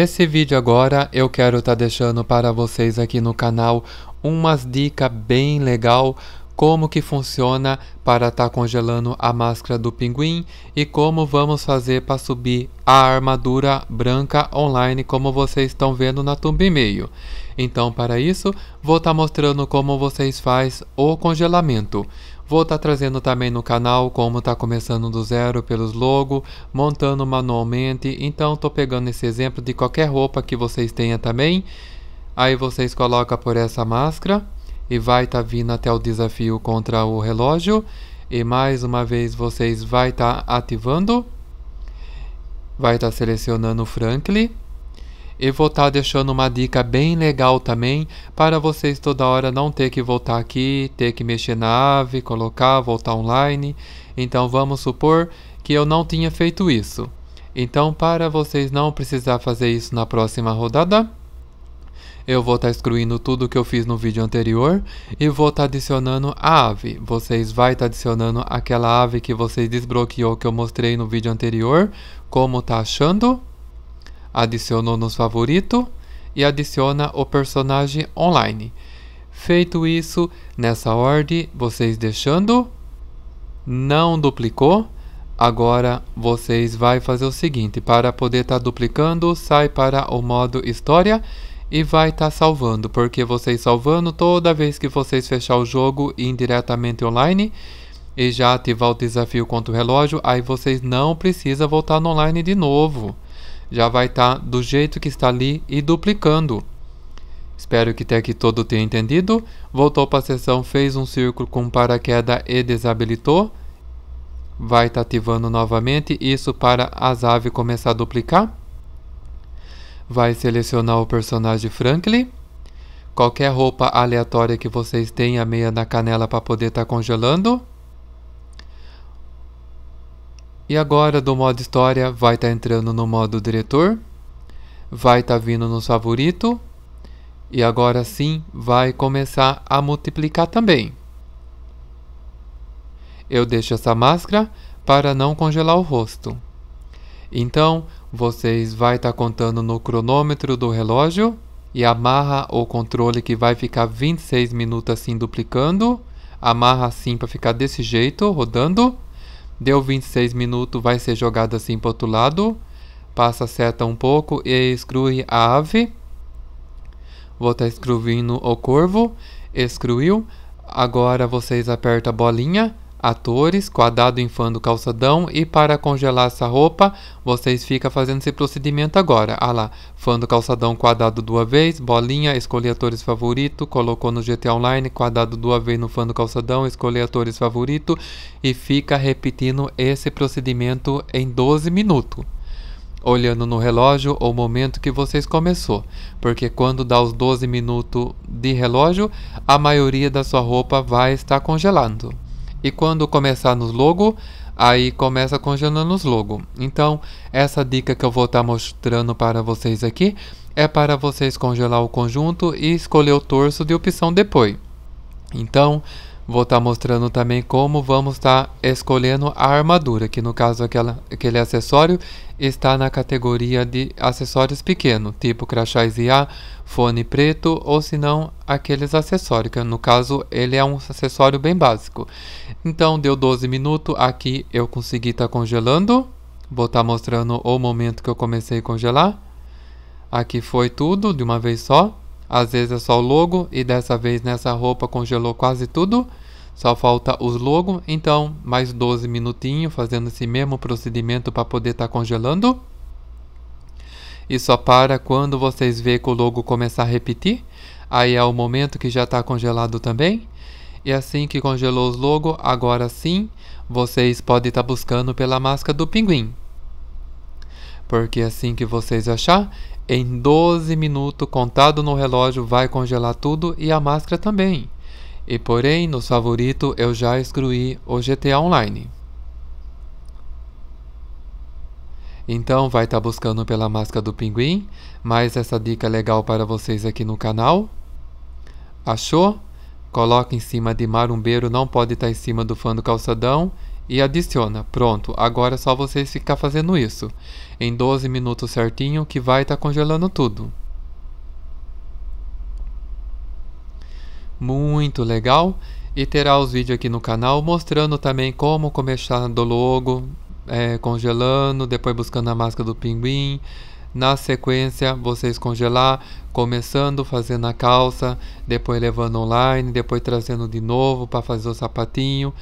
Nesse vídeo agora eu quero estar tá deixando para vocês aqui no canal umas dicas bem legal como que funciona para estar tá congelando a máscara do pinguim e como vamos fazer para subir a armadura branca online como vocês estão vendo na tumba e meio. Então para isso vou estar tá mostrando como vocês faz o congelamento. Vou estar tá trazendo também no canal como tá começando do zero pelos logo, montando manualmente, então tô pegando esse exemplo de qualquer roupa que vocês tenham também. Aí vocês colocam por essa máscara e vai estar tá vindo até o desafio contra o relógio. E mais uma vez vocês vai estar tá ativando, vai estar tá selecionando o Franklin. E vou estar tá deixando uma dica bem legal também para vocês toda hora não ter que voltar aqui, ter que mexer na ave, colocar, voltar online. Então vamos supor que eu não tinha feito isso. Então para vocês não precisar fazer isso na próxima rodada, eu vou estar tá excluindo tudo que eu fiz no vídeo anterior e vou estar tá adicionando a ave. Vocês vai estar tá adicionando aquela ave que vocês desbloqueou que eu mostrei no vídeo anterior, como tá achando adicionou nos favorito e adiciona o personagem online. Feito isso, nessa ordem, vocês deixando, não duplicou. Agora, vocês vai fazer o seguinte, para poder estar tá duplicando, sai para o modo história e vai estar tá salvando, porque vocês salvando toda vez que vocês fechar o jogo indiretamente online e já ativar o desafio contra o relógio, aí vocês não precisa voltar no online de novo já vai estar tá do jeito que está ali e duplicando. Espero que até aqui todo tenha entendido. Voltou para a sessão, fez um círculo com paraquedas e desabilitou. Vai estar tá ativando novamente, isso para as aves começar a duplicar. Vai selecionar o personagem Franklin. Qualquer roupa aleatória que vocês tenham, meia na canela para poder estar tá congelando. E agora do modo história vai estar tá entrando no modo diretor, vai estar tá vindo no favorito e agora sim vai começar a multiplicar também. Eu deixo essa máscara para não congelar o rosto. Então, vocês vai estar tá contando no cronômetro do relógio e amarra o controle que vai ficar 26 minutos assim duplicando. Amarra assim para ficar desse jeito, rodando. Deu 26 minutos, vai ser jogado assim para outro lado. Passa a seta um pouco e exclui a ave. Vou estar tá excluindo o corvo. Excluiu. Agora vocês apertam a bolinha atores, quadrado infando o calçadão e para congelar essa roupa, vocês ficam fazendo esse procedimento agora. Ah lá, fando calçadão quadrado duas vezes, bolinha, escolher atores favorito, colocou no GTA Online, quadrado duas vezes no fando calçadão, escolher atores favorito e fica repetindo esse procedimento em 12 minutos olhando no relógio o momento que vocês começou, porque quando dá os 12 minutos de relógio, a maioria da sua roupa vai estar congelando e quando começar nos logo, aí começa congelando os logo. Então, essa dica que eu vou estar tá mostrando para vocês aqui é para vocês congelar o conjunto e escolher o torso de opção depois. Então, Vou estar tá mostrando também como vamos estar tá escolhendo a armadura, que no caso aquela, aquele acessório está na categoria de acessórios pequenos, tipo crachás IA, fone preto ou se não aqueles acessórios, que no caso ele é um acessório bem básico. Então deu 12 minutos, aqui eu consegui estar tá congelando, vou estar tá mostrando o momento que eu comecei a congelar. Aqui foi tudo de uma vez só. Às vezes é só o logo e dessa vez nessa roupa congelou quase tudo. Só falta os logo, então mais 12 minutinhos fazendo esse mesmo procedimento para poder estar tá congelando. E só para quando vocês verem que o logo começar a repetir. Aí é o momento que já está congelado também. E assim que congelou os logo, agora sim, vocês podem estar tá buscando pela máscara do pinguim porque assim que vocês achar, em 12 minutos, contado no relógio, vai congelar tudo e a máscara também. E porém, no favorito, eu já excluí o GTA Online. Então vai estar tá buscando pela máscara do pinguim. Mais essa dica é legal para vocês aqui no canal. Achou? Coloca em cima de marumbeiro, não pode estar tá em cima do fã do calçadão e adiciona. Pronto, agora é só vocês ficar fazendo isso. Em 12 minutos certinho que vai estar tá congelando tudo. Muito legal. E terá os vídeos aqui no canal mostrando também como começar do logo, é, congelando, depois buscando a máscara do pinguim. Na sequência, vocês congelar, começando fazendo a calça, depois levando online, depois trazendo de novo para fazer o sapatinho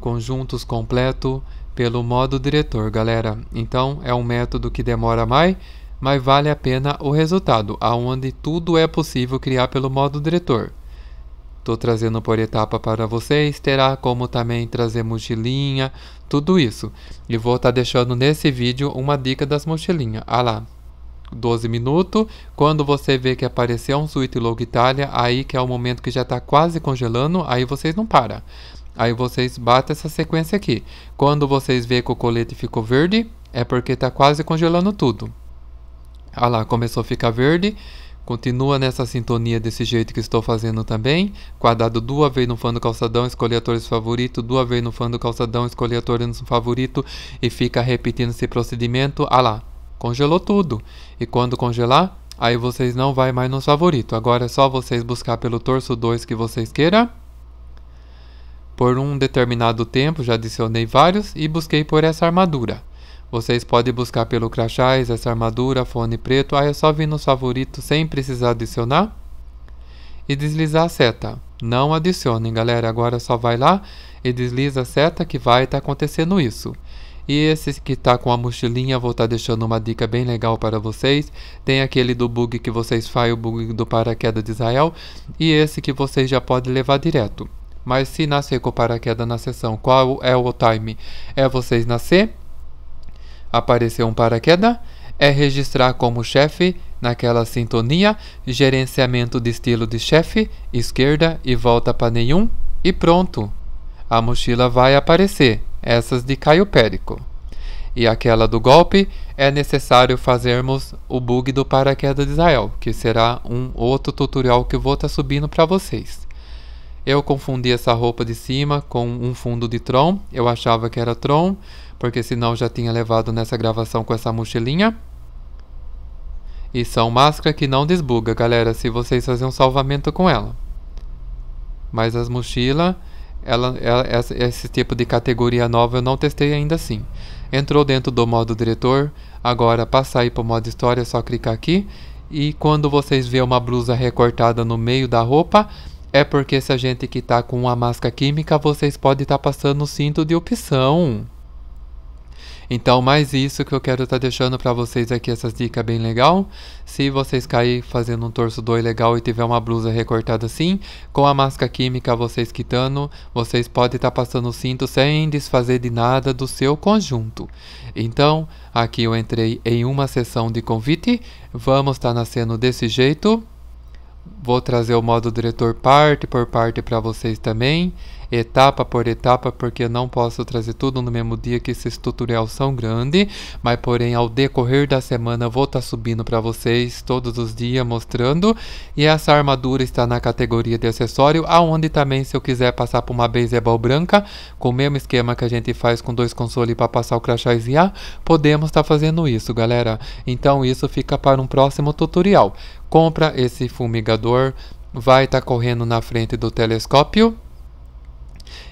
conjuntos completo pelo modo diretor, galera. Então, é um método que demora mais, mas vale a pena o resultado, aonde tudo é possível criar pelo modo diretor. Estou trazendo por etapa para vocês, terá como também trazer mochilinha, tudo isso. E vou estar tá deixando nesse vídeo uma dica das mochilinhas. Ah lá, 12 minutos. Quando você vê que apareceu um suíte logo Itália, aí que é o momento que já está quase congelando, aí vocês não param. Aí vocês batem essa sequência aqui. Quando vocês vê que o colete ficou verde, é porque está quase congelando tudo. Ah lá, começou a ficar verde. Continua nessa sintonia desse jeito que estou fazendo também. Quadrado duas vezes no fã do calçadão, escolher atores favorito, duas vezes no fã do calçadão, torre atores favorito e fica repetindo esse procedimento. Ah lá, congelou tudo. E quando congelar, aí vocês não vai mais no favorito. Agora é só vocês buscar pelo torso 2 que vocês queiram por um determinado tempo, já adicionei vários, e busquei por essa armadura. Vocês podem buscar pelo crachás, essa armadura, fone preto, aí ah, é só vir nos favoritos sem precisar adicionar e deslizar a seta. Não adicionem, galera, agora só vai lá e desliza a seta que vai estar tá acontecendo isso. E esse que tá com a mochilinha, vou estar tá deixando uma dica bem legal para vocês. Tem aquele do bug que vocês fazem, o bug do paraquedas de Israel. E esse que vocês já podem levar direto. Mas se nascer com paraquedas na sessão, qual é o time? É vocês nascer, aparecer um paraquedas, é registrar como chefe naquela sintonia, gerenciamento de estilo de chefe, esquerda e volta para nenhum, e pronto. A mochila vai aparecer, essas de Caio Périco. E aquela do golpe, é necessário fazermos o bug do paraquedas de Israel, que será um outro tutorial que vou estar tá subindo para vocês. Eu confundi essa roupa de cima com um fundo de Tron. Eu achava que era Tron, porque senão já tinha levado nessa gravação com essa mochilinha. E são máscara que não desbuga, galera, se vocês fazerem um salvamento com ela. Mas as mochilas, ela, ela, esse tipo de categoria nova eu não testei ainda assim. Entrou dentro do modo diretor, agora para sair para o modo história é só clicar aqui. E quando vocês vêem uma blusa recortada no meio da roupa, é porque se a gente que tá com uma máscara química, vocês podem estar tá passando o cinto de opção. Então, mais isso que eu quero estar tá deixando para vocês aqui, essas dicas bem legal. Se vocês cair fazendo um torso do legal e tiver uma blusa recortada assim, com a máscara química vocês quitando, vocês podem estar tá passando o cinto sem desfazer de nada do seu conjunto. Então, aqui eu entrei em uma sessão de convite, vamos estar tá nascendo desse jeito vou trazer o modo diretor parte por parte para vocês também etapa por etapa, porque eu não posso trazer tudo no mesmo dia que esses tutorial são grandes, mas porém ao decorrer da semana vou estar tá subindo para vocês todos os dias mostrando. E essa armadura está na categoria de acessório, aonde também se eu quiser passar por uma baseball branca, com o mesmo esquema que a gente faz com dois consoles para passar o a, podemos estar tá fazendo isso, galera. Então isso fica para um próximo tutorial. Compra esse fumigador, vai estar tá correndo na frente do telescópio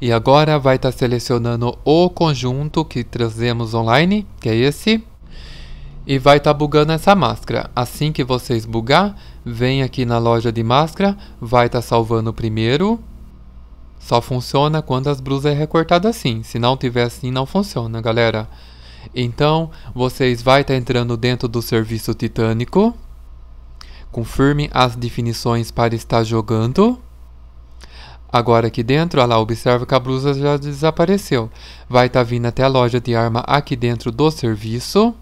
e agora vai estar tá selecionando o conjunto que trazemos online, que é esse. E vai estar tá bugando essa máscara. Assim que vocês bugar, vem aqui na loja de máscara, vai estar tá salvando primeiro. Só funciona quando as blusas é recortada assim. Se não tiver assim, não funciona, galera. Então, vocês vai estar entrando dentro do serviço titânico. Confirme as definições para estar jogando. Agora aqui dentro, olha lá, observa que a blusa já desapareceu. Vai estar tá vindo até a loja de arma aqui dentro do serviço.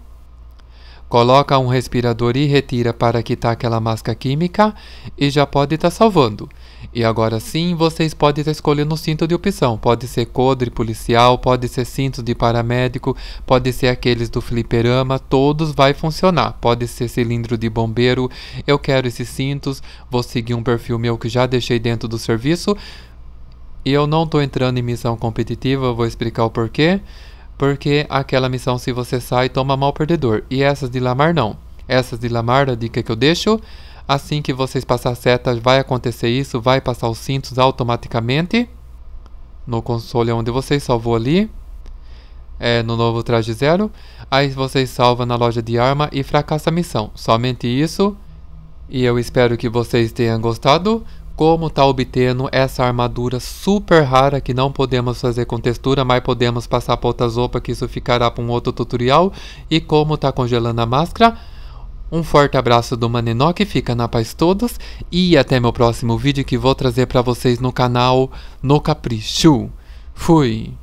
Coloca um respirador e retira para quitar aquela máscara química e já pode estar tá salvando. E agora sim, vocês podem estar tá escolhendo o cinto de opção. Pode ser codre policial, pode ser cinto de paramédico, pode ser aqueles do fliperama, todos vai funcionar. Pode ser cilindro de bombeiro, eu quero esses cintos, vou seguir um perfil meu que já deixei dentro do serviço. E eu não estou entrando em missão competitiva, vou explicar o porquê porque aquela missão se você sai toma mal perdedor, e essas de Lamar não. Essas de Lamar, a dica que eu deixo, assim que vocês passar a seta vai acontecer isso, vai passar os cintos automaticamente no console onde vocês salvou ali, é, no novo traje zero, aí vocês salvam na loja de arma e fracassa a missão. Somente isso, e eu espero que vocês tenham gostado como tá obtendo essa armadura super rara que não podemos fazer com textura, mas podemos passar para outra sopa que isso ficará para um outro tutorial e como tá congelando a máscara. Um forte abraço do Manenok, fica na paz todos e até meu próximo vídeo que vou trazer para vocês no canal No Capricho. Fui!